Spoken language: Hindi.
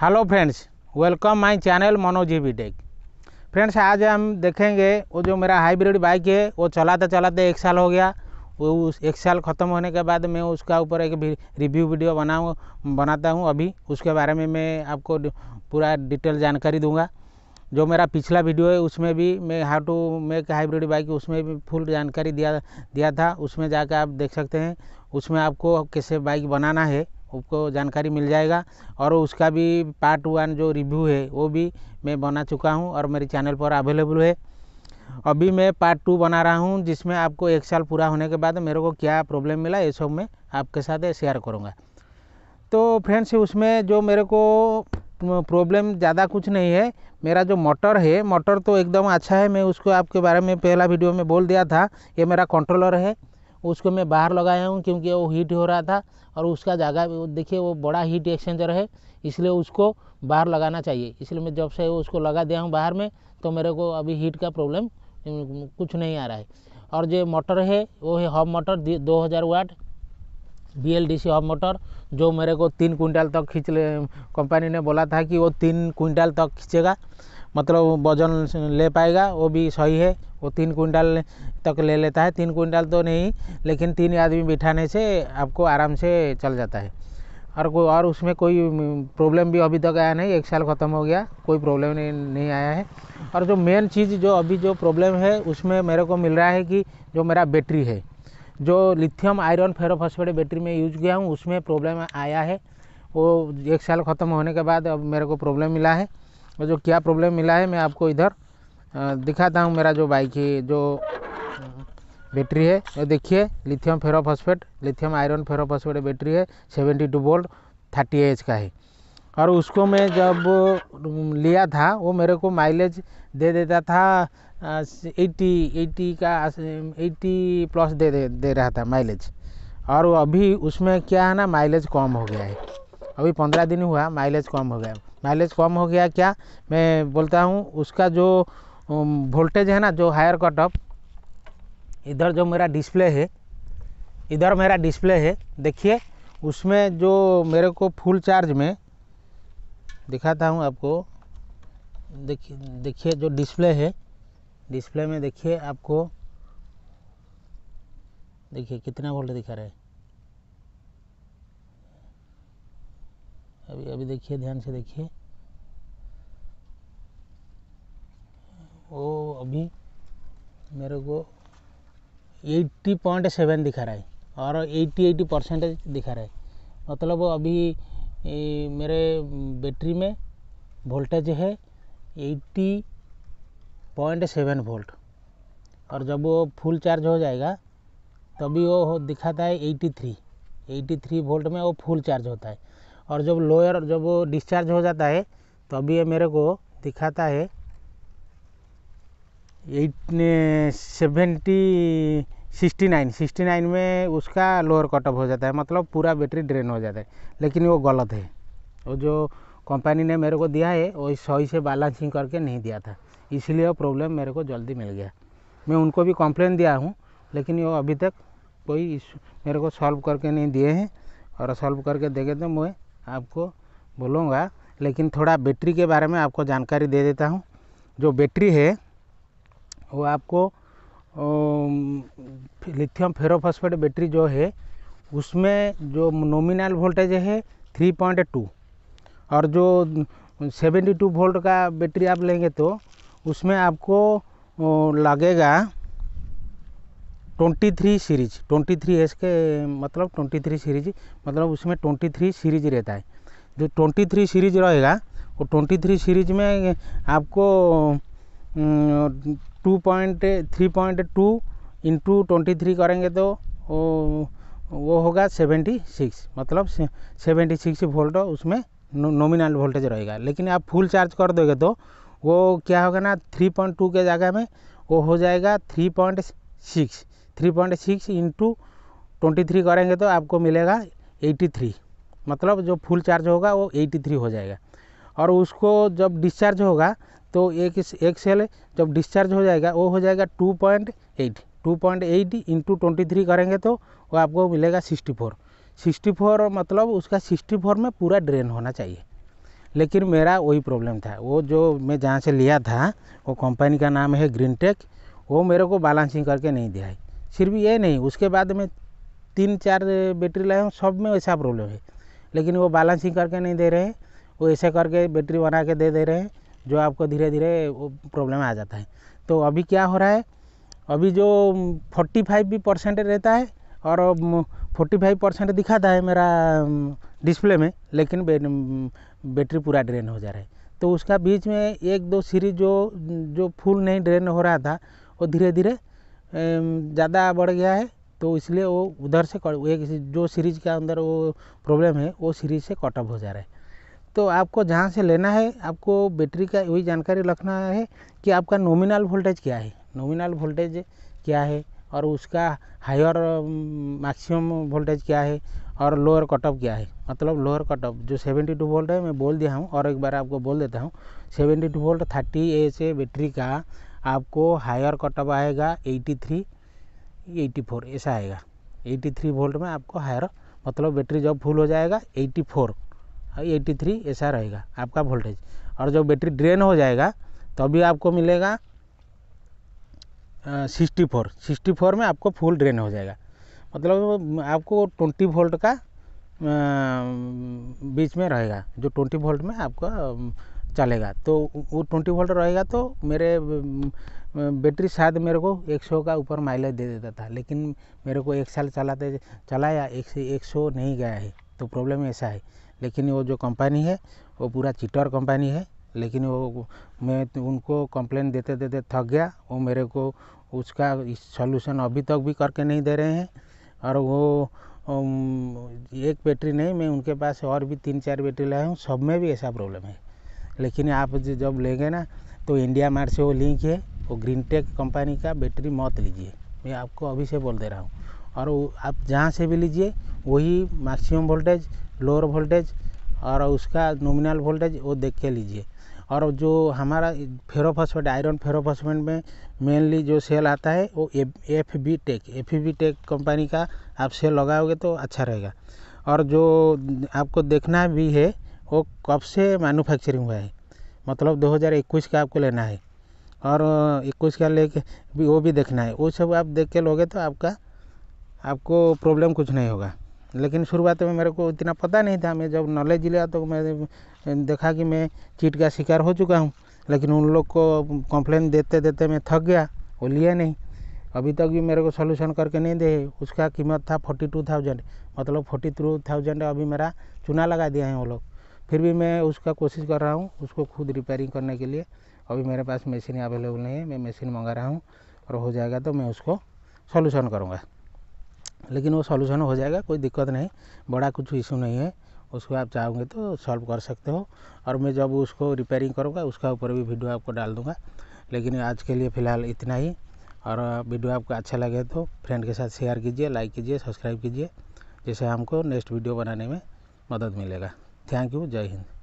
hello friends welcome my channel मनोजी ही टेक फ्रेंड्स आज हम देखेंगे वो जो मेरा हाइब्रिड बाइक है वो चलाते चलाते एक साल हो गया वो उस एक साल ख़त्म होने के बाद मैं उसका ऊपर एक रिव्यू वीडियो बनाऊँ बनाता हूँ अभी उसके बारे में मैं आपको पूरा डिटेल जानकारी दूंगा जो मेरा पिछला वीडियो है उसमें भी मैं how to make hybrid bike उसमें भी फुल जानकारी दिया दिया था उसमें जाकर आप देख सकते हैं उसमें आपको कैसे बाइक बनाना है उसको जानकारी मिल जाएगा और उसका भी पार्ट वन जो रिव्यू है वो भी मैं बना चुका हूँ और मेरे चैनल पर अवेलेबल है अभी मैं पार्ट टू बना रहा हूँ जिसमें आपको एक साल पूरा होने के बाद मेरे को क्या प्रॉब्लम मिला ये सब मैं आपके साथ शेयर करूँगा तो फ्रेंड्स उसमें जो मेरे को प्रॉब्लम ज़्यादा कुछ नहीं है मेरा जो मोटर है मोटर तो एकदम अच्छा है मैं उसको आपके बारे में पहला वीडियो में बोल दिया था ये मेरा कंट्रोलर है उसको मैं बाहर लगाया हूँ क्योंकि वो हीट हो रहा था और उसका जगह देखिए वो बड़ा हीट एक्सचेंजर है इसलिए उसको बाहर लगाना चाहिए इसलिए मैं जब से उसको लगा दिया हूँ बाहर में तो मेरे को अभी हीट का प्रॉब्लम कुछ नहीं आ रहा है और जो मोटर है वो है hub motor 2000 watt B L D C hub motor जो मेरे को तीन क्विंटल तक खींच ले कंपनी ने बोला था कि वो तीन क्विंटल तक खींचेगा मतलब वजन ले पाएगा वो भी सही है वो तीन कुंटल तक ले लेता है तीन कुंटल तो नहीं लेकिन तीन आदमी बिठाने से आपको आराम से चल जाता है और कोई और उसमें कोई प्रॉब्लम भी अभी तक आया नहीं एक साल ख़त्म हो गया कोई प्रॉब्लम नहीं, नहीं आया है और जो मेन चीज़ जो अभी जो प्रॉब्लम है उसमें मेरे को मिल रहा है कि जो मेरा बैटरी है जो लिथियम आयरन फेरोफॉस्फेट बैटरी में यूज किया हूँ उसमें प्रॉब्लम आया है वो एक साल ख़त्म होने के बाद अब मेरे को प्रॉब्लम मिला है और जो क्या प्रॉब्लम मिला है मैं आपको इधर दिखाता हूँ मेरा जो बाइक है जो बैटरी है ये देखिए lithium ferrophosphate lithium iron ferrophosphate battery है seventy two volt thirty H का है और उसको मैं जब लिया था वो मेरे को माइलेज दे देता था एट्टी एट्टी का एट्टी प्लस दे दे दे रहा था माइलेज और अभी उसमें क्या है ना माइलेज कम हो गया है अभी पंद्रह दिन हुआ माइलेज कम हो गया माइलेज कम हो गया क्या मैं बोलता हूँ उसका जो वोल्टेज है ना जो हायर कट ऑफ इधर जो मेरा डिस्प्ले है इधर मेरा डिस्प्ले है देखिए उसमें जो मेरे को फुल चार्ज में दिखाता हूँ आपको देखिए देखिए जो डिस्प्ले है डिस्प्ले में देखिए आपको देखिए कितना वोल्ट दिखा रहा है अभी अभी देखिए ध्यान से देखिए वो अभी मेरे को 80.7 दिखा रहा है और 80 80 परसेंटेज दिखा रहा है मतलब अभी ए, मेरे बैटरी में वोल्टेज है 80.7 वोल्ट और जब वो फुल चार्ज हो जाएगा तभी वो दिखाता है 83 83 वोल्ट में वो फुल चार्ज होता है और जब लोअर जब वो डिस्चार्ज हो जाता है तो अभी ये मेरे को दिखाता है at seventy sixty nine sixty nine में उसका लोअर कट ऑफ हो जाता है मतलब पूरा बैटरी ड्रेन हो जाता है लेकिन वो गलत है वो जो कंपनी ने मेरे को दिया है वो सही से बैलेंसिंग करके नहीं दिया था इसलिए वो प्रॉब्लम मेरे को जल्दी मिल गया मैं उनको भी कंप्लेन दिया हूँ लेकिन वो अभी तक कोई मेरे को सॉल्व करके नहीं दिए हैं और सॉल्व करके देखे तो मैं आपको बोलूँगा लेकिन थोड़ा बैटरी के बारे में आपको जानकारी दे देता हूँ जो बैटरी है वो आपको लिथियम फेरोफॉस्फेट बैटरी जो है उसमें जो नोमिनल वोल्टेज है 3.2 और जो 72 वोल्ट का बैटरी आप लेंगे तो उसमें आपको लगेगा twenty three series twenty three S के मतलब ट्वेंटी थ्री सीरीज मतलब उसमें ट्वेंटी थ्री सीरीज रहता है जो ट्वेंटी थ्री सीरीज रहेगा वो ट्वेंटी थ्री सीरीज में आपको two point three point two into twenty three करेंगे तो वो, वो होगा सेवेंटी सिक्स मतलब सेवेंटी सिक्स वोल्ट उसमें नॉमिनल वोल्टेज रहेगा लेकिन आप फुल चार्ज कर दोगे तो वो क्या होगा ना थ्री पॉइंट टू के जगह में वो हो जाएगा three point six three point six into twenty three करेंगे तो आपको मिलेगा एट्टी थ्री मतलब जो फुल चार्ज होगा वो एट्टी थ्री हो जाएगा और उसको जब डिस्चार्ज होगा तो एक एक सेल जब डिस्चार्ज हो जाएगा वो हो जाएगा two point eight two point eight into twenty three करेंगे तो वो आपको मिलेगा सिक्सटी फोर सिक्सटी फोर मतलब उसका सिक्सटी फोर में पूरा ड्रेन होना चाहिए लेकिन मेरा वही प्रॉब्लम था वो जो मैं जहाँ से लिया था वो कंपनी का नाम है ग्रीन टेक वो मेरे को बैलेंसिंग करके नहीं दिया है फिर भी ये नहीं उसके बाद में तीन चार बैटरी लाए हूँ सब में वैसा प्रॉब्लम है लेकिन वो बैलेंसिंग करके नहीं दे रहे हैं वो ऐसे करके बैटरी बना के दे दे रहे हैं जो आपको धीरे धीरे वो प्रॉब्लम आ जाता है तो अभी क्या हो रहा है अभी जो फोर्टी फाइव भी परसेंट रहता है और फोर्टी फाइव परसेंट दिखाता है मेरा डिस्प्ले में लेकिन बैटरी पूरा ड्रेन हो जा रहा है तो उसका बीच में एक दो सीरीज जो जो फुल नहीं ड्रेन हो रहा था वो धीरे धीरे ज़्यादा बढ़ गया है तो इसलिए वो उधर से एक जो सीरीज के अंदर वो प्रॉब्लम है वो सीरीज से कट ऑफ हो जा रहा है तो आपको जहाँ से लेना है आपको बैटरी का वही जानकारी रखना है कि आपका नॉमिनल वोल्टेज क्या है नॉमिनल वोल्टेज क्या है और उसका हायर मैक्सिमम वोल्टेज क्या है और लोअर कट ऑफ क्या है मतलब लोअर कट ऑफ जो 72 वोल्ट है मैं बोल दिया हूँ और एक बार आपको बोल देता हूँ 72 वोल्ट 30 ए से बैटरी का आपको हायर कटअप आएगा 83 84 ऐसा आएगा 83 वोल्ट में आपको हायर मतलब बैटरी जब फुल हो जाएगा 84 एट्टी थ्री ऐसा रहेगा आपका वोल्टेज और जब बैटरी ड्रेन हो जाएगा तभी तो आपको मिलेगा सिक्सटी फोर सिक्सटी फोर में आपको फुल ड्रेन हो जाएगा मतलब आपको ट्वेंटी वोल्ट का बीच में रहेगा जो ट्वेंटी वोल्ट में आपका चलेगा तो वो ट्वेंटी वोल्ट रहेगा तो मेरे बैटरी शायद मेरे को 100 का ऊपर माइलेज दे देता था लेकिन मेरे को एक साल चलाते चलाया एक से एक सौ नहीं गया है तो प्रॉब्लम ऐसा है लेकिन वो जो कंपनी है वो पूरा चिटर कंपनी है लेकिन वो मैं तो उनको कंप्लेन देते देते थक गया वो मेरे को उसका सोल्यूशन अभी तक भी करके नहीं दे रहे हैं और वो एक बैटरी नहीं मैं उनके पास और भी तीन चार बैटरी लाया हूँ सब में भी ऐसा प्रॉब्लम है लेकिन आप जब लेंगे ना तो इंडिया मार्ट से वो लिंक है वो ग्रीन टेक कंपनी का बैटरी मत लीजिए मैं आपको अभी से बोल दे रहा हूँ और आप जहाँ से भी लीजिए वही मैक्सिमम वोल्टेज लोअर वोल्टेज और उसका नोमिनल वोल्टेज वो देख के लीजिए और जो हमारा फेरोफॉस्फेट आयरन फेरोफॉस्फेट में मेनली जो सेल आता है वो F B tech F B tech company का आप सेल लगाओगे तो अच्छा रहेगा और जो आपको देखना भी है वो कब से मैनुफैक्चरिंग हुआ है मतलब 2021 का आपको लेना है और इक्कीस का लेके भी वो भी देखना है वो सब आप देख के लोगे तो आपका आपको प्रॉब्लम कुछ नहीं होगा लेकिन शुरुआत में मेरे को इतना पता नहीं था मैं जब नॉलेज लिया तो मैं देखा कि मैं चीट का शिकार हो चुका हूँ लेकिन उन लोग को कंप्लेन देते देते मैं थक गया वो लिया नहीं अभी तक भी मेरे को सोल्यूशन करके नहीं दे उसका कीमत था फोर्टी टू थाउजेंड मतलब फोर्टी टू थाउजेंड अभी मेरा चुना लगा दिया है वो लोग फिर भी मैं उसका कोशिश कर रहा हूँ उसको खुद रिपेयरिंग करने के लिए अभी मेरे पास मशीन अवेलेबल नहीं है मैं मशीन मंगा रहा हूँ और हो जाएगा तो मैं उसको सोल्यूशन करूँगा लेकिन वो सोल्यूशन हो जाएगा कोई दिक्कत नहीं बड़ा कुछ इशू नहीं है उसको आप चाहोगे तो सॉल्व कर सकते हो और मैं जब उसको रिपेयरिंग करूँगा उसका ऊपर भी वीडियो आपको डाल दूँगा लेकिन आज के लिए फ़िलहाल इतना ही और वीडियो आपको अच्छा लगे तो फ्रेंड के साथ शेयर कीजिए लाइक कीजिए सब्सक्राइब कीजिए जिससे हमको नेक्स्ट वीडियो बनाने में मदद मिलेगा ಥ್ಯಾಂಕ್ ಯು ಜೈ ಹಿಂದ್